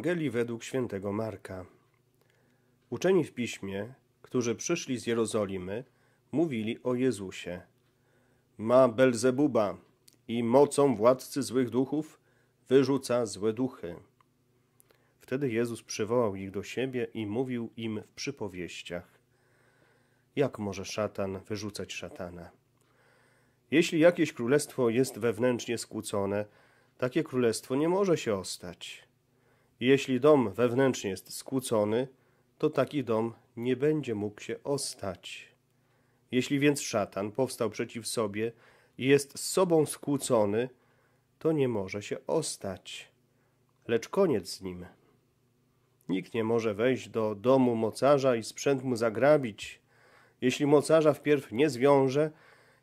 Ewangelii według świętego Marka. Uczeni w piśmie, którzy przyszli z Jerozolimy, mówili o Jezusie. Ma Belzebuba i mocą władcy złych duchów wyrzuca złe duchy. Wtedy Jezus przywołał ich do siebie i mówił im w przypowieściach. Jak może szatan wyrzucać szatana? Jeśli jakieś królestwo jest wewnętrznie skłócone, takie królestwo nie może się ostać. Jeśli dom wewnętrznie jest skłócony, to taki dom nie będzie mógł się ostać. Jeśli więc szatan powstał przeciw sobie i jest z sobą skłócony, to nie może się ostać, lecz koniec z nim. Nikt nie może wejść do domu mocarza i sprzęt mu zagrabić, jeśli mocarza wpierw nie zwiąże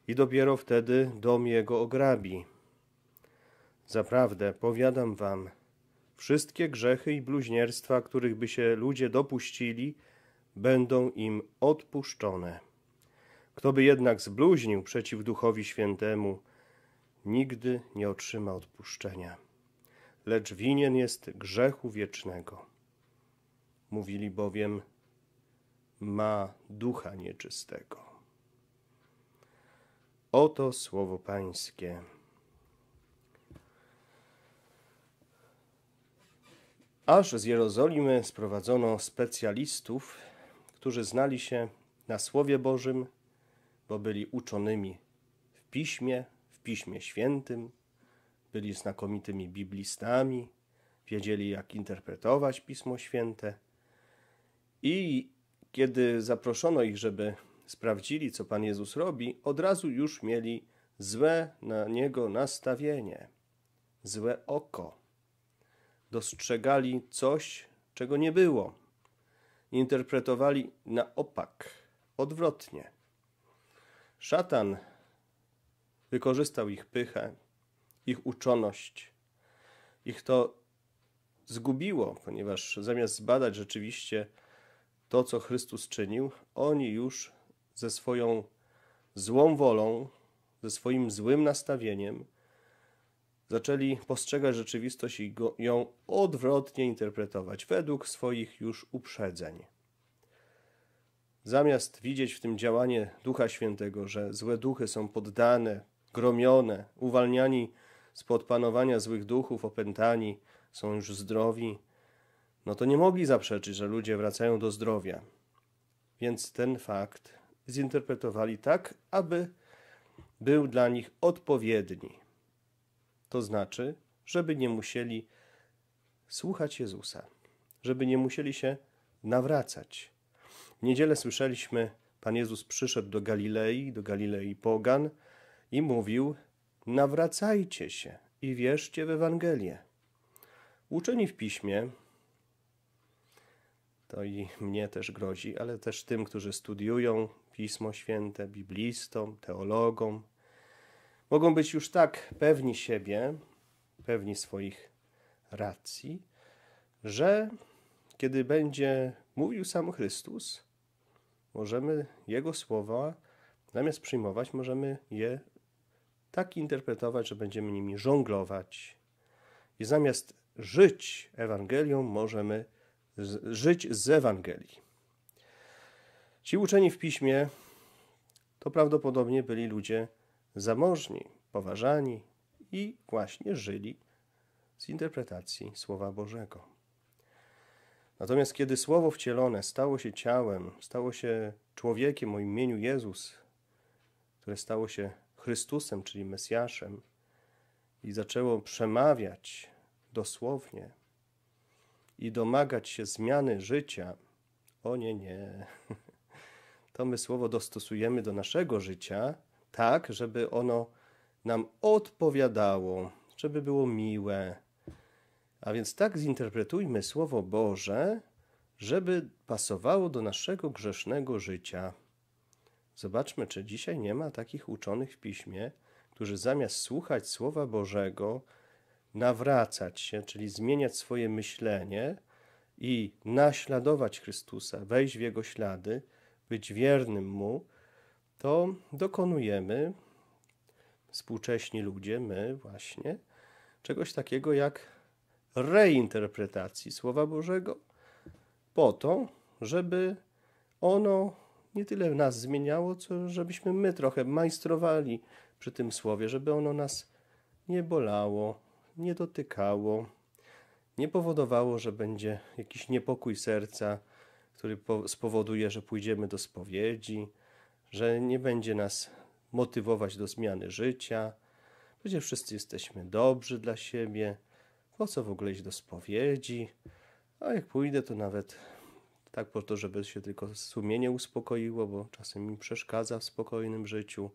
i dopiero wtedy dom jego ograbi. Zaprawdę, powiadam wam, Wszystkie grzechy i bluźnierstwa, których by się ludzie dopuścili, będą im odpuszczone. Kto by jednak zbluźnił przeciw Duchowi Świętemu, nigdy nie otrzyma odpuszczenia, lecz winien jest grzechu wiecznego. Mówili bowiem, ma ducha nieczystego. Oto słowo Pańskie. Aż z Jerozolimy sprowadzono specjalistów, którzy znali się na Słowie Bożym, bo byli uczonymi w piśmie, w piśmie świętym, byli znakomitymi biblistami, wiedzieli jak interpretować Pismo Święte. I kiedy zaproszono ich, żeby sprawdzili, co Pan Jezus robi, od razu już mieli złe na niego nastawienie, złe oko dostrzegali coś, czego nie było. Interpretowali na opak, odwrotnie. Szatan wykorzystał ich pychę, ich uczoność. Ich to zgubiło, ponieważ zamiast zbadać rzeczywiście to, co Chrystus czynił, oni już ze swoją złą wolą, ze swoim złym nastawieniem, zaczęli postrzegać rzeczywistość i go, ją odwrotnie interpretować według swoich już uprzedzeń. Zamiast widzieć w tym działanie Ducha Świętego, że złe duchy są poddane, gromione, uwalniani spod panowania złych duchów, opętani, są już zdrowi, no to nie mogli zaprzeczyć, że ludzie wracają do zdrowia. Więc ten fakt zinterpretowali tak, aby był dla nich odpowiedni. To znaczy, żeby nie musieli słuchać Jezusa, żeby nie musieli się nawracać. W niedzielę słyszeliśmy, Pan Jezus przyszedł do Galilei, do Galilei Pogan i mówił: Nawracajcie się i wierzcie w Ewangelię. Uczeni w piśmie, to i mnie też grozi, ale też tym, którzy studiują Pismo Święte, biblistom, teologom, Mogą być już tak pewni siebie, pewni swoich racji, że kiedy będzie mówił sam Chrystus, możemy Jego słowa zamiast przyjmować, możemy je tak interpretować, że będziemy nimi żonglować. I zamiast żyć Ewangelią, możemy z, żyć z Ewangelii. Ci uczeni w piśmie to prawdopodobnie byli ludzie zamożni, poważani i właśnie żyli z interpretacji Słowa Bożego. Natomiast kiedy Słowo wcielone stało się ciałem, stało się człowiekiem o imieniu Jezus, które stało się Chrystusem, czyli Mesjaszem, i zaczęło przemawiać dosłownie i domagać się zmiany życia, o nie, nie, to my słowo dostosujemy do naszego życia tak, żeby ono nam odpowiadało, żeby było miłe. A więc tak zinterpretujmy Słowo Boże, żeby pasowało do naszego grzesznego życia. Zobaczmy, czy dzisiaj nie ma takich uczonych w piśmie, którzy zamiast słuchać Słowa Bożego, nawracać się, czyli zmieniać swoje myślenie i naśladować Chrystusa, wejść w Jego ślady, być wiernym Mu, to dokonujemy, współcześni ludzie, my właśnie, czegoś takiego jak reinterpretacji Słowa Bożego, po to, żeby ono nie tyle nas zmieniało, co żebyśmy my trochę majstrowali przy tym słowie, żeby ono nas nie bolało, nie dotykało, nie powodowało, że będzie jakiś niepokój serca, który spowoduje, że pójdziemy do spowiedzi, że nie będzie nas motywować do zmiany życia, przecież wszyscy jesteśmy dobrzy dla siebie, po co w ogóle iść do spowiedzi, a jak pójdę, to nawet tak po to, żeby się tylko sumienie uspokoiło, bo czasem mi przeszkadza w spokojnym życiu.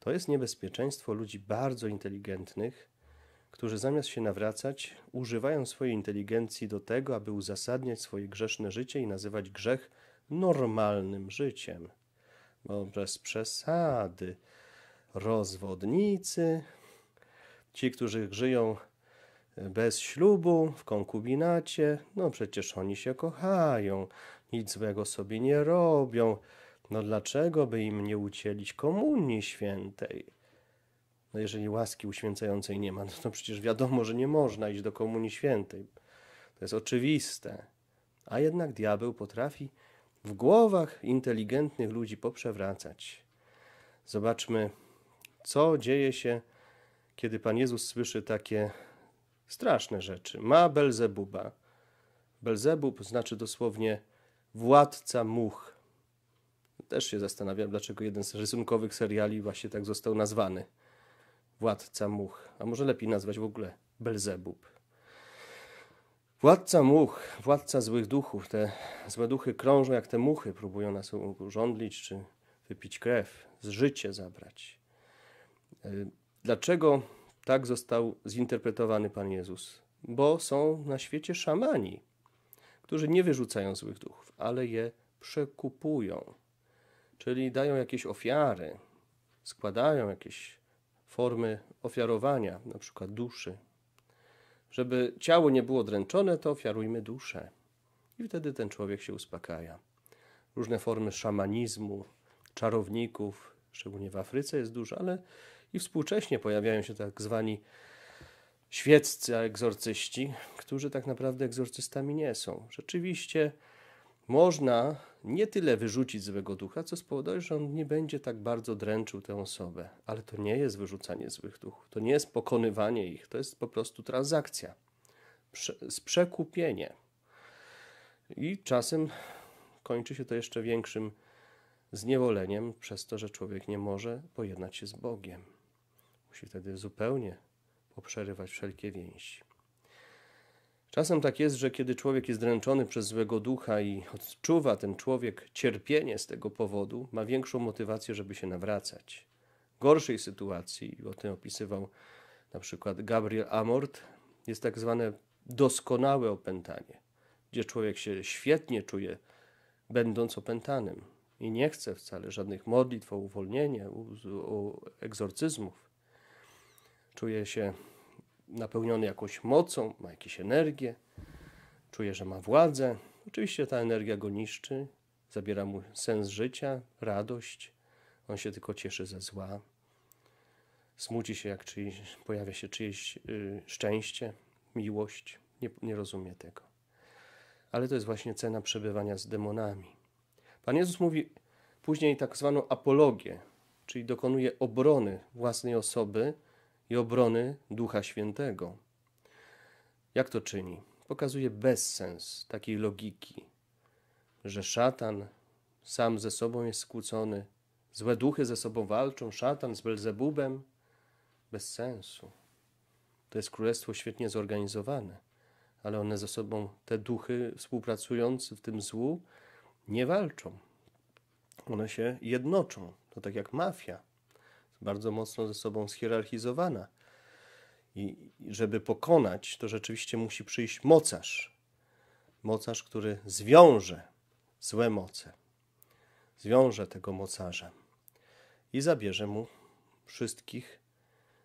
To jest niebezpieczeństwo ludzi bardzo inteligentnych, którzy zamiast się nawracać, używają swojej inteligencji do tego, aby uzasadniać swoje grzeszne życie i nazywać grzech normalnym życiem. No, bez przesady. Rozwodnicy, ci, którzy żyją bez ślubu, w konkubinacie, no przecież oni się kochają, nic złego sobie nie robią. No dlaczego by im nie ucielić komunii świętej? No jeżeli łaski uświęcającej nie ma, no to przecież wiadomo, że nie można iść do komunii świętej. To jest oczywiste. A jednak diabeł potrafi w głowach inteligentnych ludzi poprzewracać. Zobaczmy, co dzieje się, kiedy Pan Jezus słyszy takie straszne rzeczy. Ma Belzebuba. Belzebub znaczy dosłownie władca much. Też się zastanawiam, dlaczego jeden z rysunkowych seriali właśnie tak został nazwany. Władca much. A może lepiej nazwać w ogóle Belzebub. Władca much, władca złych duchów, te złe duchy krążą jak te muchy, próbują nas urządlić czy wypić krew, z życie zabrać. E, dlaczego tak został zinterpretowany Pan Jezus? Bo są na świecie szamani, którzy nie wyrzucają złych duchów, ale je przekupują, czyli dają jakieś ofiary, składają jakieś formy ofiarowania, na przykład duszy, żeby ciało nie było dręczone, to ofiarujmy duszę. I wtedy ten człowiek się uspokaja. Różne formy szamanizmu, czarowników, szczególnie w Afryce jest dużo, ale i współcześnie pojawiają się tak zwani świeccy egzorcyści, którzy tak naprawdę egzorcystami nie są. Rzeczywiście można nie tyle wyrzucić złego ducha, co spowoduje, że on nie będzie tak bardzo dręczył tę osobę. Ale to nie jest wyrzucanie złych duchów, to nie jest pokonywanie ich, to jest po prostu transakcja, przekupienie. I czasem kończy się to jeszcze większym zniewoleniem, przez to, że człowiek nie może pojednać się z Bogiem. Musi wtedy zupełnie poprzerywać wszelkie więzi. Czasem tak jest, że kiedy człowiek jest dręczony przez złego ducha i odczuwa ten człowiek cierpienie z tego powodu, ma większą motywację, żeby się nawracać. Gorszej sytuacji, o tym opisywał na przykład Gabriel Amort, jest tak zwane doskonałe opętanie, gdzie człowiek się świetnie czuje, będąc opętanym i nie chce wcale żadnych modlitw o uwolnienie, o, o egzorcyzmów. Czuje się napełniony jakąś mocą, ma jakieś energię, czuje, że ma władzę. Oczywiście ta energia go niszczy, zabiera mu sens życia, radość. On się tylko cieszy ze zła. Smuci się, jak czyjeś, pojawia się czyjeś yy, szczęście, miłość. Nie, nie rozumie tego. Ale to jest właśnie cena przebywania z demonami. Pan Jezus mówi później tak zwaną apologię, czyli dokonuje obrony własnej osoby i obrony Ducha Świętego. Jak to czyni? Pokazuje bezsens takiej logiki, że szatan sam ze sobą jest skłócony, złe duchy ze sobą walczą, szatan z Belzebubem. Bez sensu. To jest królestwo świetnie zorganizowane, ale one ze sobą, te duchy współpracujące w tym złu, nie walczą. One się jednoczą. To tak jak mafia bardzo mocno ze sobą schierarchizowana. I żeby pokonać, to rzeczywiście musi przyjść mocarz. Mocarz, który zwiąże złe moce. Zwiąże tego mocarza i zabierze mu wszystkich,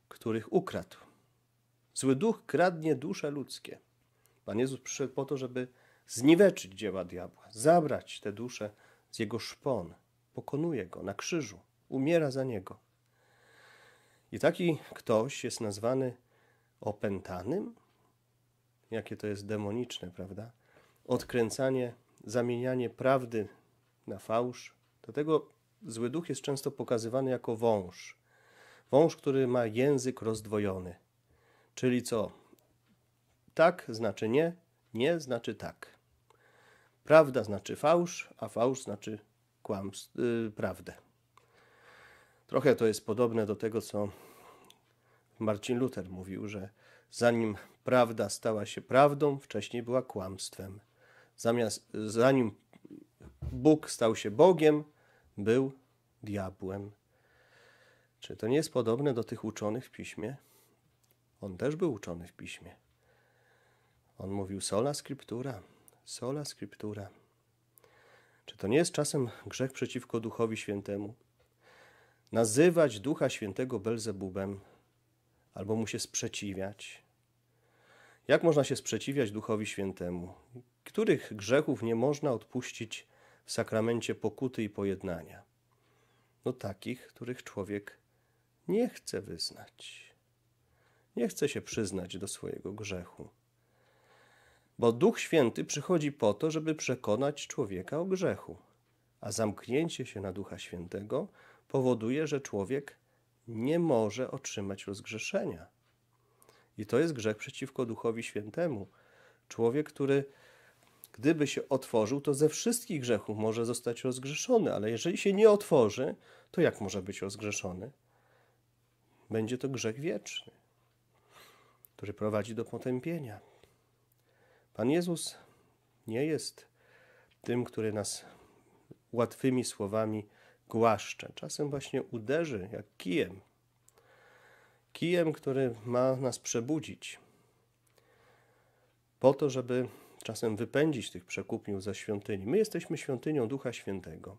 których ukradł. Zły duch kradnie dusze ludzkie. Pan Jezus przyszedł po to, żeby zniweczyć dzieła diabła, zabrać te dusze z jego szpon. Pokonuje go na krzyżu, umiera za niego. I taki ktoś jest nazwany opętanym? Jakie to jest demoniczne, prawda? Odkręcanie, zamienianie prawdy na fałsz. Dlatego zły duch jest często pokazywany jako wąż. Wąż, który ma język rozdwojony. Czyli co? Tak znaczy nie, nie znaczy tak. Prawda znaczy fałsz, a fałsz znaczy kłamstwo, yy, prawdę. Trochę to jest podobne do tego, co Marcin Luther mówił, że zanim prawda stała się prawdą, wcześniej była kłamstwem. Zamiast, zanim Bóg stał się Bogiem, był diabłem. Czy to nie jest podobne do tych uczonych w piśmie? On też był uczony w piśmie. On mówił sola scriptura, sola scriptura. Czy to nie jest czasem grzech przeciwko Duchowi Świętemu? nazywać Ducha Świętego Belzebubem albo mu się sprzeciwiać? Jak można się sprzeciwiać Duchowi Świętemu? Których grzechów nie można odpuścić w sakramencie pokuty i pojednania? No takich, których człowiek nie chce wyznać. Nie chce się przyznać do swojego grzechu. Bo Duch Święty przychodzi po to, żeby przekonać człowieka o grzechu, a zamknięcie się na Ducha Świętego powoduje, że człowiek nie może otrzymać rozgrzeszenia. I to jest grzech przeciwko Duchowi Świętemu. Człowiek, który gdyby się otworzył, to ze wszystkich grzechów może zostać rozgrzeszony, ale jeżeli się nie otworzy, to jak może być rozgrzeszony? Będzie to grzech wieczny, który prowadzi do potępienia. Pan Jezus nie jest tym, który nas łatwymi słowami głaszcze. Czasem właśnie uderzy jak kijem. Kijem, który ma nas przebudzić. Po to, żeby czasem wypędzić tych przekupniów ze świątyni. My jesteśmy świątynią Ducha Świętego.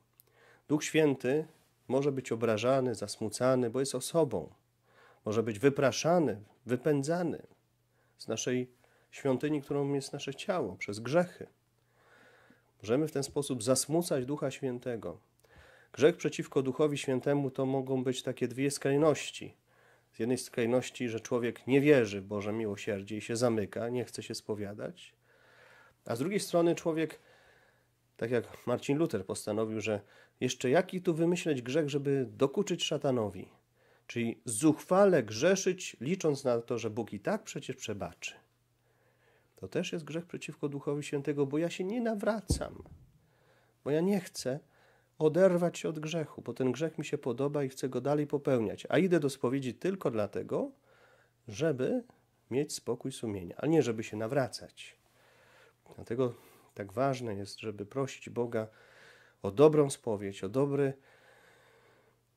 Duch Święty może być obrażany, zasmucany, bo jest osobą. Może być wypraszany, wypędzany z naszej świątyni, którą jest nasze ciało, przez grzechy. Możemy w ten sposób zasmucać Ducha Świętego, Grzech przeciwko Duchowi Świętemu to mogą być takie dwie skrajności. Z jednej skrajności, że człowiek nie wierzy w Boże miłosierdzie i się zamyka, nie chce się spowiadać, a z drugiej strony człowiek, tak jak Marcin Luther postanowił, że jeszcze jaki tu wymyśleć grzech, żeby dokuczyć szatanowi, czyli zuchwale grzeszyć, licząc na to, że Bóg i tak przecież przebaczy. To też jest grzech przeciwko Duchowi Świętego, bo ja się nie nawracam, bo ja nie chcę, oderwać się od grzechu, bo ten grzech mi się podoba i chcę go dalej popełniać. A idę do spowiedzi tylko dlatego, żeby mieć spokój sumienia, a nie żeby się nawracać. Dlatego tak ważne jest, żeby prosić Boga o dobrą spowiedź, o dobry,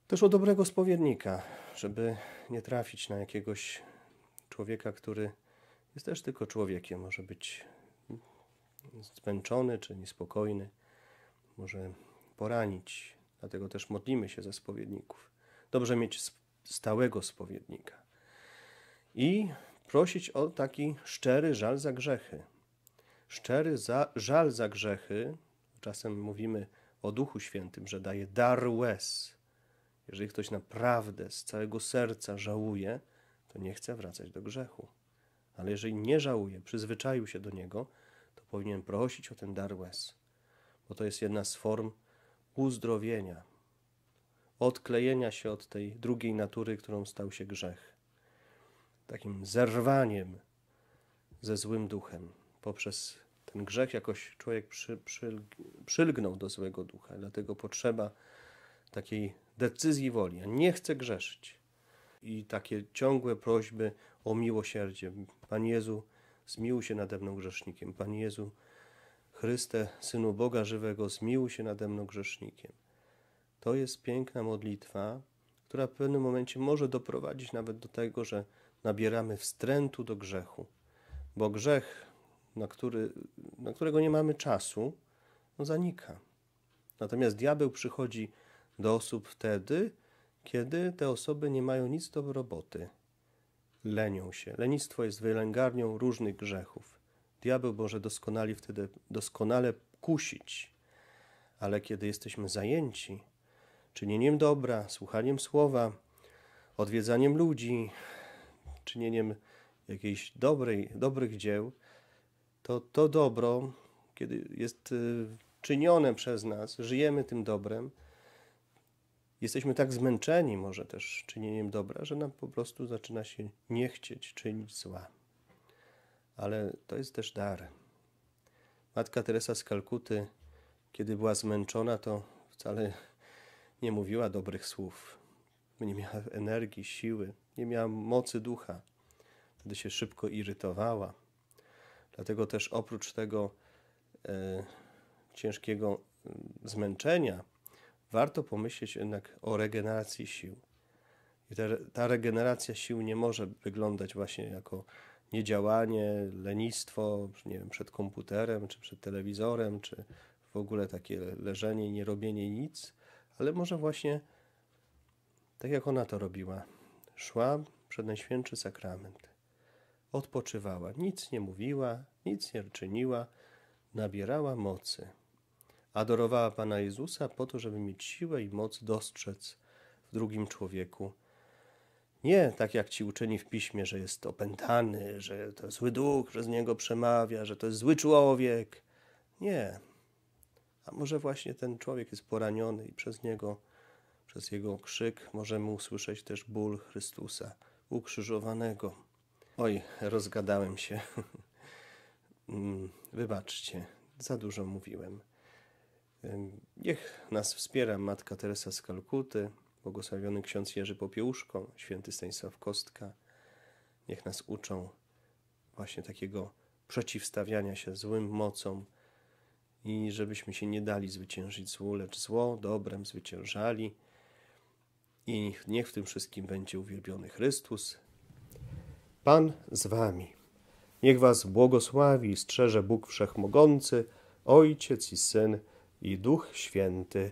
też o dobrego spowiednika, żeby nie trafić na jakiegoś człowieka, który jest też tylko człowiekiem, może być zmęczony czy niespokojny, może poranić. Dlatego też modlimy się za spowiedników. Dobrze mieć stałego spowiednika. I prosić o taki szczery żal za grzechy. Szczery za, żal za grzechy, czasem mówimy o Duchu Świętym, że daje dar łez. Jeżeli ktoś naprawdę z całego serca żałuje, to nie chce wracać do grzechu. Ale jeżeli nie żałuje, przyzwyczaił się do niego, to powinien prosić o ten dar łez, bo to jest jedna z form uzdrowienia, odklejenia się od tej drugiej natury, którą stał się grzech. Takim zerwaniem ze złym duchem. Poprzez ten grzech jakoś człowiek przy, przy, przylgnął do złego ducha, dlatego potrzeba takiej decyzji woli. Ja nie chcę grzeszyć. I takie ciągłe prośby o miłosierdzie. Panie Jezu, zmiłuj się nade mną grzesznikiem. Panie Jezu, Chryste, Synu Boga żywego, zmiłuj się nade mną grzesznikiem. To jest piękna modlitwa, która w pewnym momencie może doprowadzić nawet do tego, że nabieramy wstrętu do grzechu, bo grzech, na, który, na którego nie mamy czasu, no zanika. Natomiast diabeł przychodzi do osób wtedy, kiedy te osoby nie mają nic do roboty, lenią się. Lenistwo jest wylęgarnią różnych grzechów. Diabeł może doskonale wtedy doskonale kusić, ale kiedy jesteśmy zajęci czynieniem dobra, słuchaniem słowa, odwiedzaniem ludzi, czynieniem jakiejś dobrej, dobrych dzieł, to to dobro, kiedy jest y, czynione przez nas, żyjemy tym dobrem, jesteśmy tak zmęczeni może też czynieniem dobra, że nam po prostu zaczyna się nie chcieć czynić zła ale to jest też dar. Matka Teresa z Kalkuty, kiedy była zmęczona, to wcale nie mówiła dobrych słów. Nie miała energii, siły, nie miała mocy ducha. Wtedy się szybko irytowała. Dlatego też oprócz tego e, ciężkiego mm, zmęczenia, warto pomyśleć jednak o regeneracji sił. I ta, ta regeneracja sił nie może wyglądać właśnie jako niedziałanie, lenistwo, nie wiem, przed komputerem, czy przed telewizorem, czy w ogóle takie leżenie, nie robienie nic, ale może właśnie tak jak ona to robiła. Szła przed Najświętszy Sakrament, odpoczywała, nic nie mówiła, nic nie czyniła, nabierała mocy. Adorowała Pana Jezusa po to, żeby mieć siłę i moc dostrzec w drugim człowieku nie tak jak ci uczyni w piśmie, że jest opętany, że to zły duch, że z niego przemawia, że to jest zły człowiek. Nie. A może właśnie ten człowiek jest poraniony i przez niego, przez jego krzyk możemy usłyszeć też ból Chrystusa ukrzyżowanego. Oj, rozgadałem się. Mm, wybaczcie, za dużo mówiłem. Niech nas wspiera Matka Teresa z Kalkuty, błogosławiony ksiądz Jerzy Popiełuszko, święty Stanisław Kostka, niech nas uczą właśnie takiego przeciwstawiania się złym mocom i żebyśmy się nie dali zwyciężyć złu, lecz zło dobrem zwyciężali. I niech w tym wszystkim będzie uwielbiony Chrystus. Pan z wami. Niech was błogosławi i strzeże Bóg Wszechmogący, Ojciec i Syn i Duch Święty.